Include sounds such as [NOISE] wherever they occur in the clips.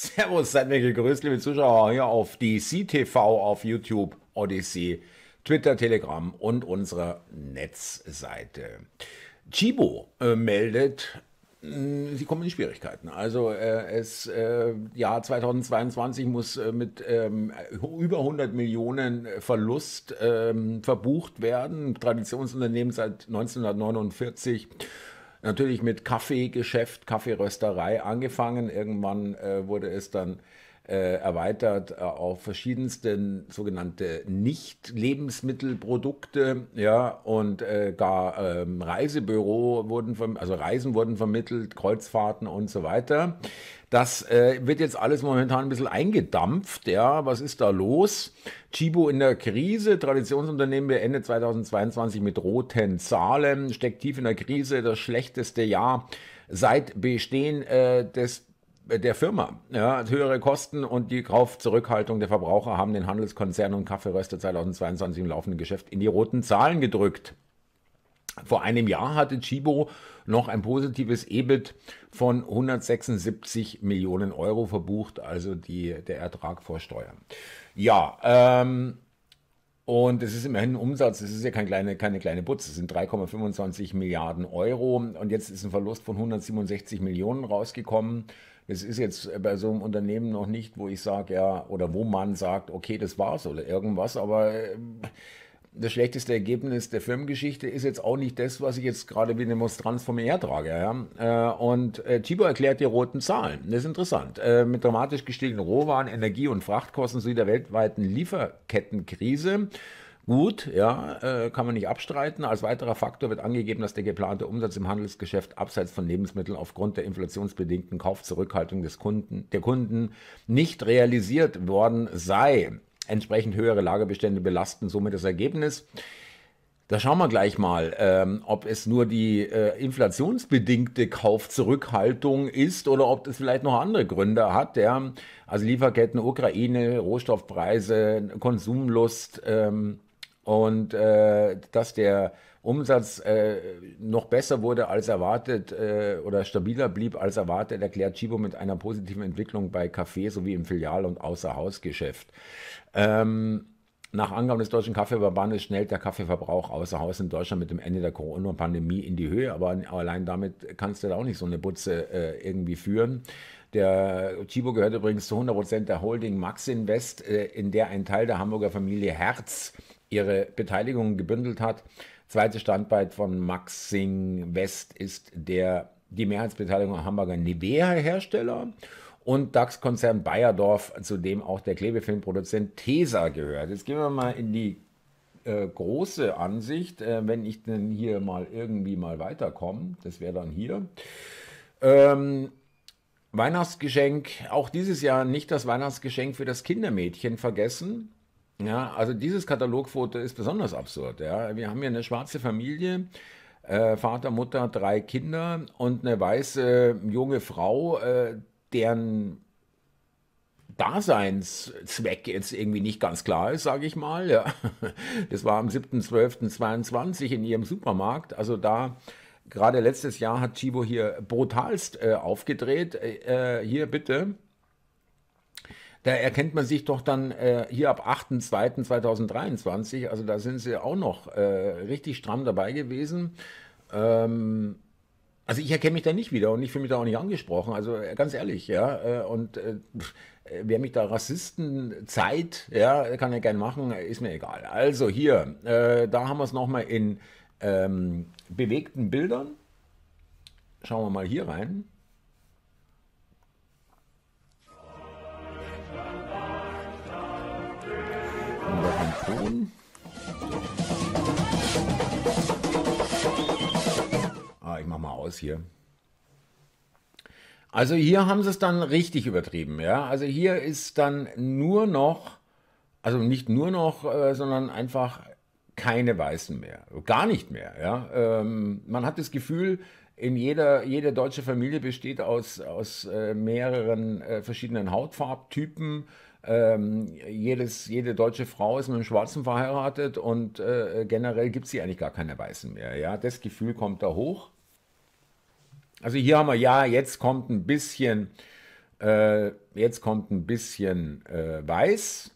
Servus, seid mir gegrüßt, liebe Zuschauer, hier auf DC TV, auf YouTube, Odyssey, Twitter, Telegram und unserer Netzseite. Chibo äh, meldet, mh, hm, sie kommen in Schwierigkeiten. Also äh, es äh, Jahr 2022 muss äh, mit ähm, über 100 Millionen äh, Verlust ähm, verbucht werden. Traditionsunternehmen seit 1949 natürlich mit Kaffeegeschäft, Kaffeerösterei angefangen. Irgendwann äh, wurde es dann äh, erweitert äh, auf verschiedenste sogenannte Nicht-Lebensmittelprodukte, ja, und äh, gar ähm, Reisebüro wurden, also Reisen wurden vermittelt, Kreuzfahrten und so weiter. Das äh, wird jetzt alles momentan ein bisschen eingedampft. Ja, was ist da los? Chibo in der Krise. Traditionsunternehmen beendet 2022 mit roten Zahlen. Steckt tief in der Krise. Das schlechteste Jahr seit Bestehen äh, des äh, der Firma. Ja, also höhere Kosten und die Kaufzurückhaltung der Verbraucher haben den Handelskonzern und Kaffeeröster 2022 im laufenden Geschäft in die roten Zahlen gedrückt. Vor einem Jahr hatte Chibo noch ein positives EBIT von 176 Millionen Euro verbucht, also die, der Ertrag vor Steuern. Ja, ähm, und es ist immerhin ein Umsatz, es ist ja keine kleine, keine kleine Butze, es sind 3,25 Milliarden Euro. Und jetzt ist ein Verlust von 167 Millionen rausgekommen. Es ist jetzt bei so einem Unternehmen noch nicht, wo ich sage, ja, oder wo man sagt, okay, das war's oder irgendwas, aber äh, das schlechteste Ergebnis der Firmengeschichte ist jetzt auch nicht das, was ich jetzt gerade wie eine Monstranz vor mir hertrage. Ja? Äh, und äh, erklärt die roten Zahlen. Das ist interessant. Äh, mit dramatisch gestiegenen Rohwaren, Energie- und Frachtkosten sowie der weltweiten Lieferkettenkrise. Gut, ja, äh, kann man nicht abstreiten. Als weiterer Faktor wird angegeben, dass der geplante Umsatz im Handelsgeschäft abseits von Lebensmitteln aufgrund der inflationsbedingten Kaufzurückhaltung des Kunden, der Kunden nicht realisiert worden sei entsprechend höhere Lagerbestände belasten somit das Ergebnis. Da schauen wir gleich mal, ähm, ob es nur die äh, inflationsbedingte Kaufzurückhaltung ist oder ob das vielleicht noch andere Gründe hat. Ja? Also Lieferketten, Ukraine, Rohstoffpreise, Konsumlust ähm, und äh, dass der Umsatz äh, noch besser wurde als erwartet äh, oder stabiler blieb als erwartet, erklärt Chibo mit einer positiven Entwicklung bei Kaffee sowie im Filial- und Außerhausgeschäft. Ähm, nach Angaben des Deutschen Kaffeeverbandes schnellt der Kaffeeverbrauch außer Haus in Deutschland mit dem Ende der Corona-Pandemie in die Höhe, aber allein damit kannst du da auch nicht so eine Butze äh, irgendwie führen. Der Chibo gehört übrigens zu 100% der Holding Max Invest, äh, in der ein Teil der Hamburger Familie Herz ihre Beteiligungen gebündelt hat. Zweites Standbein von Maxing West ist der, die Mehrheitsbeteiligung am Hamburger Nivea-Hersteller und DAX-Konzern Bayerdorf, zu dem auch der Klebefilmproduzent Tesa gehört. Jetzt gehen wir mal in die äh, große Ansicht, äh, wenn ich denn hier mal irgendwie mal weiterkomme. Das wäre dann hier. Ähm, Weihnachtsgeschenk, auch dieses Jahr nicht das Weihnachtsgeschenk für das Kindermädchen vergessen. Ja, also dieses Katalogfoto ist besonders absurd. Ja. Wir haben hier eine schwarze Familie, äh, Vater, Mutter, drei Kinder und eine weiße äh, junge Frau, äh, deren Daseinszweck jetzt irgendwie nicht ganz klar ist, sage ich mal. Ja. [LAUGHS] Das war am 7.12.22 in ihrem Supermarkt. Also da gerade letztes Jahr hat Chibo hier brutalst äh, aufgedreht. Äh, äh, hier bitte. Da erkennt man sich doch dann äh, hier ab 8.2.2023, also da sind sie auch noch äh, richtig stramm dabei gewesen. Ähm, also ich erkenne mich da nicht wieder und ich fühle mich da auch nicht angesprochen. Also äh, ganz ehrlich, ja. Äh, und äh, wer mich da Rassisten zeigt, ja, kann er gern machen, ist mir egal. Also hier, äh, da haben wir es nochmal in ähm, bewegten Bildern. Schauen wir mal hier rein. Ton. Ah, ich mach mal aus hier. Also hier haben sie es dann richtig übertrieben, ja. Also hier ist dann nur noch, also nicht nur noch, äh, sondern einfach keine Weißen mehr, gar nicht mehr, ja. Ähm, man hat das Gefühl, in jeder, jede deutsche Familie besteht aus, aus äh, mehreren äh, verschiedenen Hautfarbtypen ähm, jedes, jede deutsche Frau ist mit einem Schwarzen verheiratet und äh, generell gibt es hier eigentlich gar keine Weißen mehr. Ja, das Gefühl kommt da hoch. Also hier haben wir, ja, jetzt kommt ein bisschen, äh, jetzt kommt ein bisschen äh, Weiß.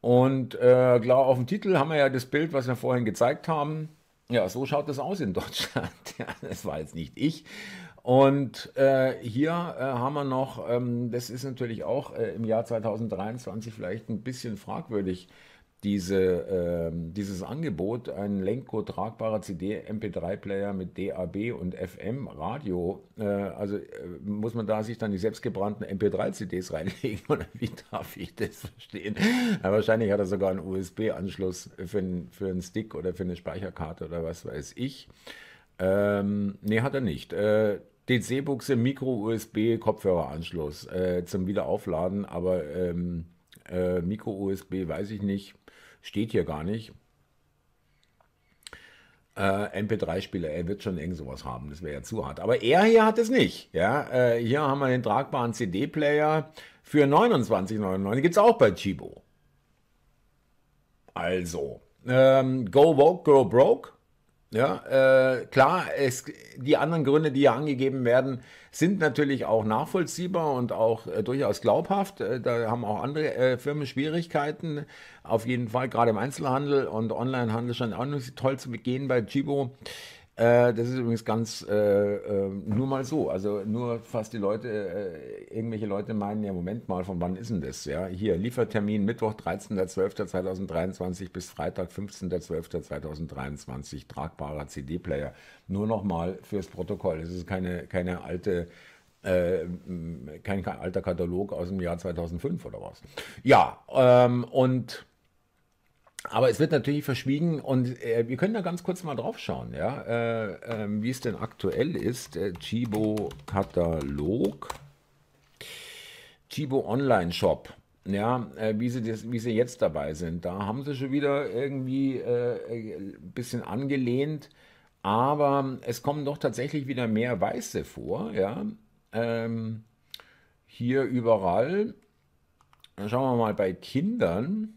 Und äh, klar, auf dem Titel haben wir ja das Bild, was wir vorhin gezeigt haben. Ja, so schaut das aus in Deutschland. [LAUGHS] Ja, das war jetzt nicht ich. Und äh, hier äh, haben wir noch, ähm, das ist natürlich auch äh, im Jahr 2023 vielleicht ein bisschen fragwürdig, diese, ähm, dieses Angebot, ein Lenko-tragbarer CD-MP3-Player mit DAB und FM-Radio. Äh, also äh, muss man da sich dann die selbstgebrannten MP3-CDs reinlegen [LAUGHS] oder wie darf ich das verstehen? Ja, wahrscheinlich hat er sogar einen USB-Anschluss für, für einen Stick oder für eine Speicherkarte oder was weiß ich. Ähm, nee, hat er nicht. Äh, den Seebuchse Micro-USB-Kopfhöreranschluss äh, zum Wiederaufladen, aber ähm, äh, Micro-USB weiß ich nicht, steht hier gar nicht. Äh, MP3-Spieler, er wird schon eng sowas haben, das wäre ja zu hart. Aber er hier hat es nicht. Ja? Äh, hier haben wir den tragbaren CD-Player für 29,99, gibt es auch bei Chibo. Also, ähm, Go Woke, Go Broke ja, äh, klar, es, die anderen Gründe, die hier angegeben werden, sind natürlich auch nachvollziehbar und auch äh, durchaus glaubhaft. Äh, da haben auch andere äh, Firmen Schwierigkeiten, auf jeden Fall, gerade im Einzelhandel und Onlinehandel scheint auch nicht toll zu gehen bei Chibo. Äh, das ist übrigens ganz äh, äh, nur mal so. Also nur fast die Leute, äh, irgendwelche Leute meinen, ja Moment mal, von wann ist denn das? Ja, hier Liefertermin Mittwoch 13.12.2023 bis Freitag 15.12.2023 tragbarer CD-Player. Nur nochmal fürs Protokoll. Es ist keine, keine alte äh, kein, kein, alter Katalog aus dem Jahr 2005 oder was. Ja, ähm, und aber es wird natürlich verschwiegen und äh, wir können da ganz kurz mal drauf schauen, ja, äh, äh, wie es denn aktuell ist. Äh, Chibo Katalog, Chibo Online Shop. Ja, äh, wie, sie das, wie sie jetzt dabei sind. Da haben sie schon wieder irgendwie ein äh, bisschen angelehnt, aber es kommen doch tatsächlich wieder mehr Weiße vor. Ja, ähm, hier überall. Dann schauen wir mal bei Kindern.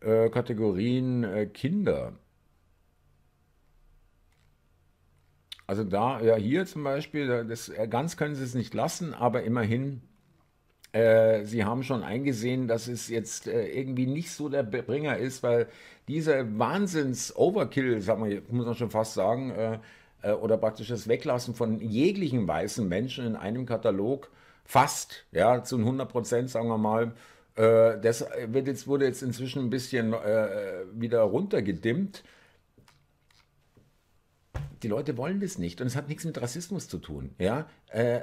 Äh, Kategorien äh, Kinder. Also da, ja, hier zum Beispiel, das, äh, ganz können sie es nicht lassen, aber immerhin, äh, sie haben schon eingesehen, dass es jetzt äh, irgendwie nicht so der Bringer ist, weil dieser Wahnsinns-Overkill, muss man schon fast sagen, oder praktisch das Weglassen von jeglichen weißen Menschen in einem Katalog fast, ja, zu 100 Prozent, sagen wir mal, äh, das äh, wird jetzt, wurde jetzt inzwischen ein bisschen äh, äh, wieder runtergedimmt. Die Leute wollen das nicht und es hat nichts mit Rassismus zu tun. Ja? Äh,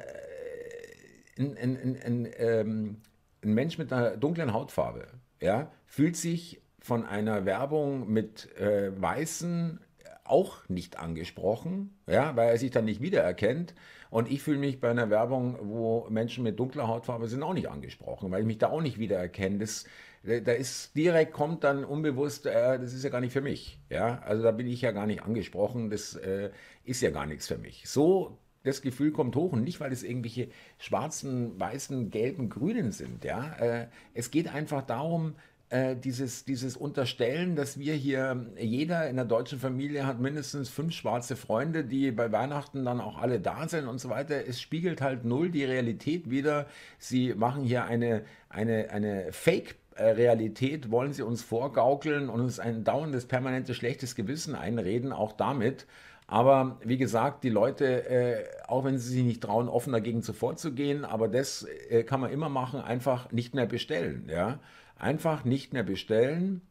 ein, ein, ein, ähm, ein, Mensch mit einer dunklen Hautfarbe ja, fühlt sich von einer Werbung mit äh, Weißen auch nicht angesprochen, ja, weil er sich dann nicht wiedererkennt. Und ich fühle mich bei einer Werbung, wo Menschen mit dunkler Hautfarbe sind, auch nicht angesprochen, weil ich mich da auch nicht wiedererkenne. Das, da ist direkt kommt dann unbewusst, äh, das ist ja gar nicht für mich. Ja, also da bin ich ja gar nicht angesprochen. Das äh, ist ja gar nichts für mich. So das Gefühl kommt hoch und nicht, weil es irgendwelche schwarzen, weißen, gelben, grünen sind. Ja, äh, es geht einfach darum, äh, dieses, dieses Unterstellen, dass wir hier, jeder in der deutschen Familie hat mindestens fünf schwarze Freunde, die bei Weihnachten dann auch alle da sind und so weiter. Es spiegelt halt null die Realität wieder. Sie machen hier eine, eine, eine Fake- Realität wollen sie uns vorgaukeln und uns ein dauerndes, permanentes schlechtes Gewissen einreden, auch damit. Aber wie gesagt, die Leute, äh, auch wenn sie sich nicht trauen, offen dagegen zuvorzugehen, aber das äh, kann man immer machen, einfach nicht mehr bestellen. Ja? einfach nicht mehr bestellen.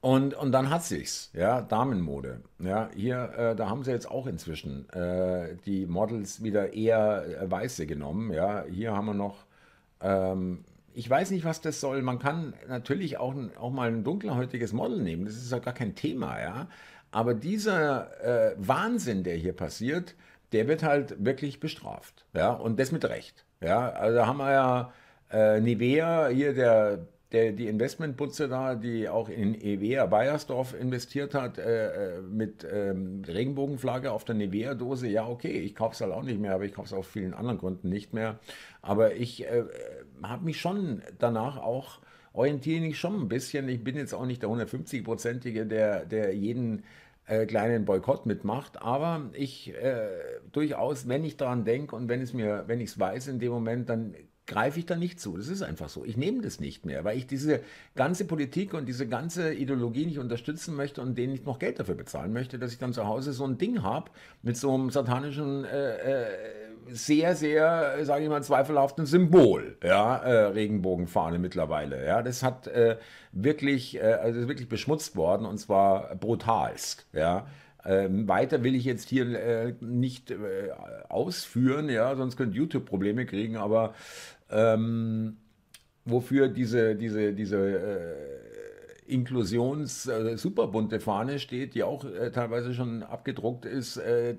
Und, und dann hat sich's, ja, Damenmode. Ja, hier, äh, da haben sie jetzt auch inzwischen äh, die Models wieder eher äh, weiße genommen. Ja, hier haben wir noch, ähm, ich weiß nicht, was das soll. Man kann natürlich auch, auch mal ein dunkelhäutiges Model nehmen, das ist ja gar kein Thema, ja. Aber dieser äh, Wahnsinn, der hier passiert, der wird halt wirklich bestraft. Ja, und das mit Recht. Ja, also da haben wir ja äh, Nivea, hier der, der, die Investmentputze da, die auch in Evea Bayersdorf investiert hat, äh, äh, mit ähm, Regenbogenflagge auf der Nivea-Dose. Ja, okay, ich kaufe es halt auch nicht mehr, aber ich kaufe es aus vielen anderen Gründen nicht mehr. Aber ich äh, habe mich schon danach auch orientiere mich schon ein bisschen. Ich bin jetzt auch nicht der 150-prozentige, der, der jeden äh, kleinen Boykott mitmacht, aber ich äh, durchaus, wenn ich daran denke und wenn es mir, wenn ich es weiß in dem Moment, dann greife ich da nicht zu. Das ist einfach so. Ich nehme das nicht mehr, weil ich diese ganze Politik und diese ganze Ideologie nicht unterstützen möchte und denen nicht noch Geld dafür bezahlen möchte, dass ich dann zu Hause so ein Ding habe mit so einem satanischen, äh, äh, sehr, sehr, sage ich mal, zweifelhaften Symbol. Ja, äh, Regenbogenfahne mittlerweile. Ja, das hat äh, wirklich, äh, also wirklich beschmutzt worden und zwar brutalst. Ja. Ähm, weiter will ich jetzt hier äh, nicht äh, ausführen, ja, sonst könnt YouTube Probleme kriegen, aber ähm, wofür diese, diese, diese äh, Inklusions-superbunte also Fahne steht, die auch äh, teilweise schon abgedruckt ist, äh,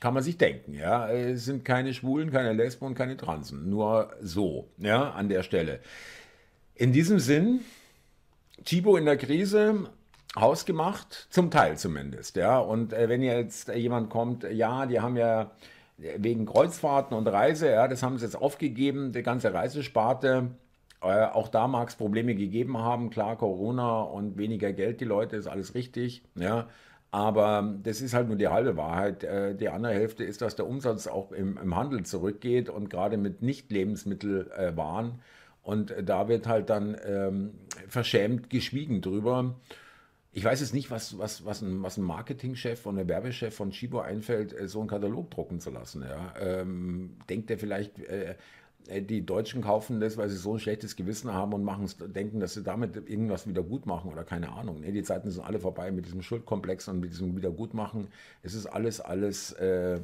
kann man sich denken. Ja? Äh, es sind keine Schwulen, keine Lesben und keine Transen. Nur so, ja, an der Stelle. In diesem Sinn, Chibo in der Krise, hausgemacht, zum Teil zumindest. Ja? Und äh, wenn jetzt jemand kommt, ja, die haben ja wegen Kreuzfahrten und Reise, ja, das haben sie jetzt aufgegeben, die ganze Reisesparte. Äh, auch da mag es Probleme gegeben haben, klar, Corona und weniger Geld, die Leute, ist alles richtig, ja. Aber das ist halt nur die halbe Wahrheit. Äh, die andere Hälfte ist, dass der Umsatz auch im, im Handel zurückgeht und gerade mit Nicht-Lebensmittelwaren. Äh, und äh, da wird halt dann ähm, verschämt geschwiegen drüber. Ich weiß jetzt nicht, was, was, was ein, was ein Marketingchef und ein Werbechef von Chibo einfällt, äh, so einen Katalog drucken zu lassen. Ja? Ähm, denkt er vielleicht, äh, äh, die Deutschen kaufen das, weil sie so ein schlechtes Gewissen haben und denken, dass sie damit irgendwas wieder gut machen oder keine Ahnung. Nee, die Zeiten sind alle vorbei mit diesem Schuldkomplex und mit diesem Wiedergutmachen. Es ist alles, alles äh,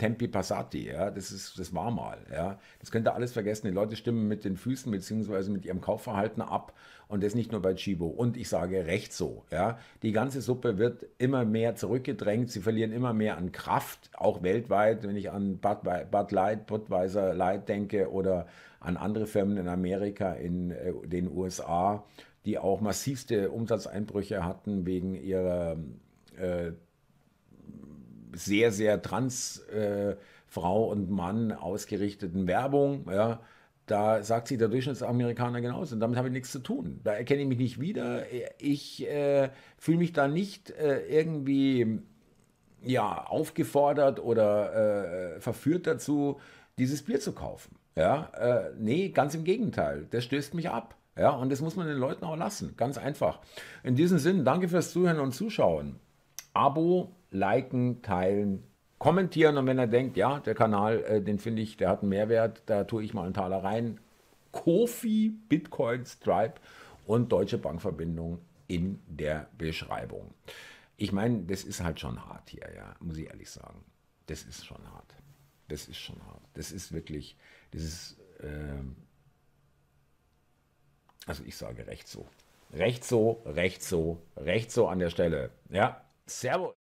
Tempi Passati, ja, das ist, das war mal, ja. Das könnt ihr alles vergessen. Die Leute stimmen mit den Füßen bzw. mit ihrem Kaufverhalten ab und das nicht nur bei Chibo. Und ich sage recht so, ja. Die ganze Suppe wird immer mehr zurückgedrängt. Sie verlieren immer mehr an Kraft, auch weltweit, wenn ich an Bud, Bud Light, Budweiser Light denke oder an andere Firmen in Amerika, in äh, den USA, die auch massivste Umsatzeinbrüche hatten wegen ihrer äh, sehr, sehr trans äh, Frau und Mann ausgerichteten Werbung, ja, da sagt sich der Durchschnittsamerikaner genauso. Und damit habe ich nichts zu tun. Da erkenne ich mich nicht wieder. Ich äh, fühle mich da nicht äh, irgendwie ja, aufgefordert oder äh, verführt dazu, dieses Bier zu kaufen. Ja, äh, nee, ganz im Gegenteil. Das stößt mich ab. Ja, und das muss man den Leuten auch lassen. Ganz einfach. In diesem Sinn, danke fürs Zuhören und Zuschauen. Abo, liken, teilen, kommentieren und wenn er denkt, ja, der Kanal, äh, den finde ich, der hat einen Mehrwert, da tue ich mal einen Taler rein. Kofi, Bitcoin, Stripe und Deutsche Bankverbindung in der Beschreibung. Ich meine, das ist halt schon hart hier, ja, muss ich ehrlich sagen. Das ist schon hart. Das ist schon hart. Das ist wirklich, das ist, äh, also ich sage recht so. Recht so, recht so, recht so an der Stelle. Ja, Servus.